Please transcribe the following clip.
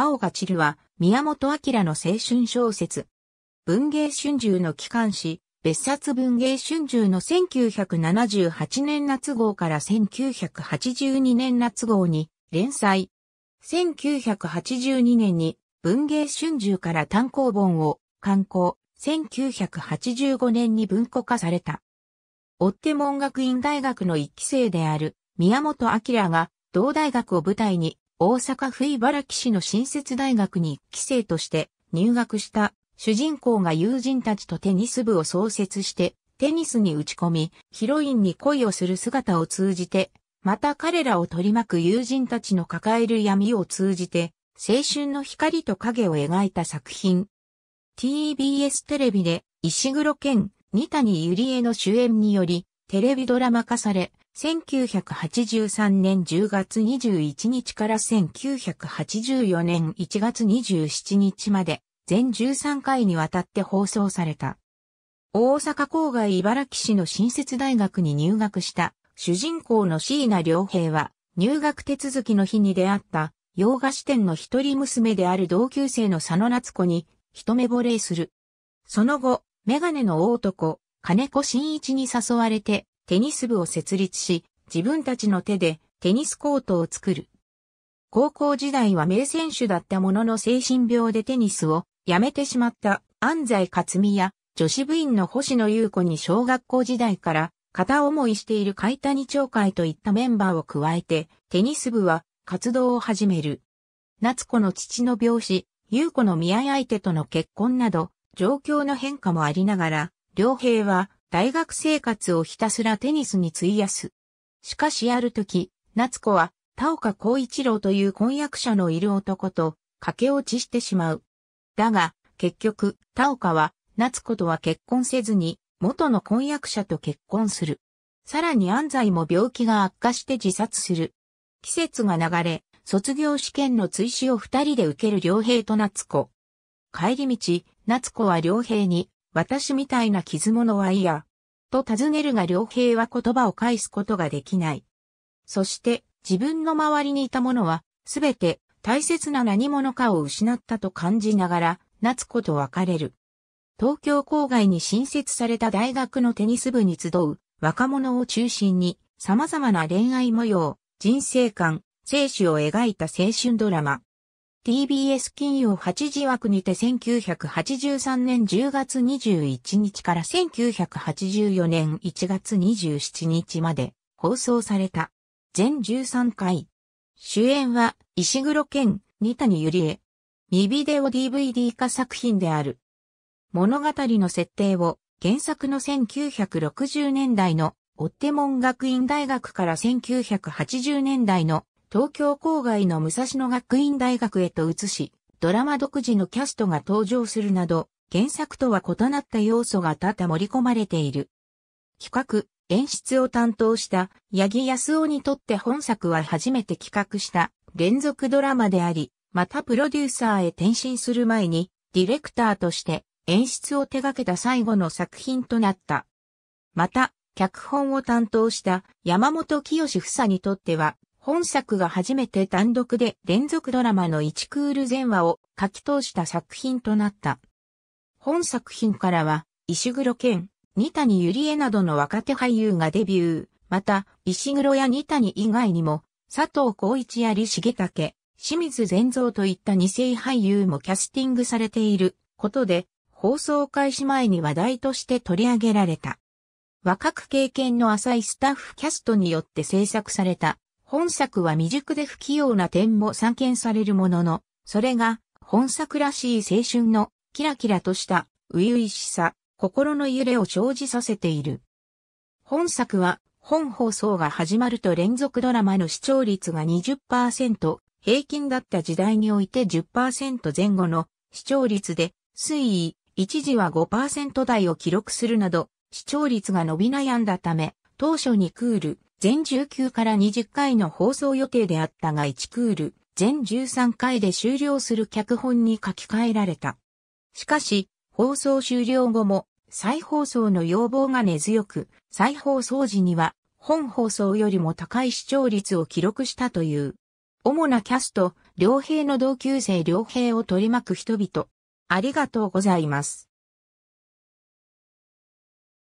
青が散るは、宮本明の青春小説。文芸春秋の機関誌、別冊文芸春秋の1978年夏号から1982年夏号に連載。1982年に文芸春秋から単行本を刊行。1985年に文庫化された。追って文学院大学の一期生である宮本明が同大学を舞台に大阪府茨城市の新設大学に1期生として入学した主人公が友人たちとテニス部を創設してテニスに打ち込み、ヒロインに恋をする姿を通じて、また彼らを取り巻く友人たちの抱える闇を通じて、青春の光と影を描いた作品。TBS テレビで石黒健、二谷ゆりえの主演により、テレビドラマ化され、1983年10月21日から1984年1月27日まで全13回にわたって放送された。大阪郊外茨城市の新設大学に入学した主人公の椎名良平は入学手続きの日に出会った洋菓子店の一人娘である同級生の佐野夏子に一目惚れする。その後、メガネの大男、金子真一に誘われてテニス部を設立し、自分たちの手でテニスコートを作る。高校時代は名選手だったものの精神病でテニスをやめてしまった安西克美や女子部員の星野優子に小学校時代から片思いしている海谷町会といったメンバーを加えてテニス部は活動を始める。夏子の父の病死、優子の見合い相手との結婚など状況の変化もありながら両兵は大学生活をひたすらテニスに費やす。しかしある時、夏子は、田岡光一郎という婚約者のいる男と、駆け落ちしてしまう。だが、結局、田岡は、夏子とは結婚せずに、元の婚約者と結婚する。さらに安西も病気が悪化して自殺する。季節が流れ、卒業試験の追試を二人で受ける良平と夏子。帰り道、夏子は良平に、私みたいな傷物は嫌。と尋ねるが良平は言葉を返すことができない。そして自分の周りにいたものはすべて大切な何者かを失ったと感じながら夏子と別れる。東京郊外に新設された大学のテニス部に集う若者を中心に様々な恋愛模様、人生観、生死を描いた青春ドラマ。TBS 金曜8時枠にて1983年10月21日から1984年1月27日まで放送された。全13回。主演は石黒健、二谷ゆりえ。2ビデオ DVD 化作品である。物語の設定を原作の1960年代のオッテモン学院大学から1980年代の東京郊外の武蔵野学院大学へと移し、ドラマ独自のキャストが登場するなど、原作とは異なった要素が多々盛り込まれている。企画、演出を担当した八木康夫にとって本作は初めて企画した連続ドラマであり、またプロデューサーへ転身する前に、ディレクターとして演出を手掛けた最後の作品となった。また、脚本を担当した山本清房にとっては、本作が初めて単独で連続ドラマの1クール全話を書き通した作品となった。本作品からは、石黒健、二谷ゆりえなどの若手俳優がデビュー、また、石黒や二谷以外にも、佐藤浩一や李重武、清水善造といった二世俳優もキャスティングされていることで、放送開始前に話題として取り上げられた。若く経験の浅いスタッフキャストによって制作された本作は未熟で不器用な点も散見されるものの、それが本作らしい青春のキラキラとした初々しさ、心の揺れを生じさせている。本作は本放送が始まると連続ドラマの視聴率が20%、平均だった時代において10%前後の視聴率で推移、一時は5%台を記録するなど視聴率が伸び悩んだため、当初にクール、全19から20回の放送予定であったが1クール、全13回で終了する脚本に書き換えられた。しかし、放送終了後も、再放送の要望が根強く、再放送時には、本放送よりも高い視聴率を記録したという。主なキャスト、両平の同級生両平を取り巻く人々。ありがとうございます。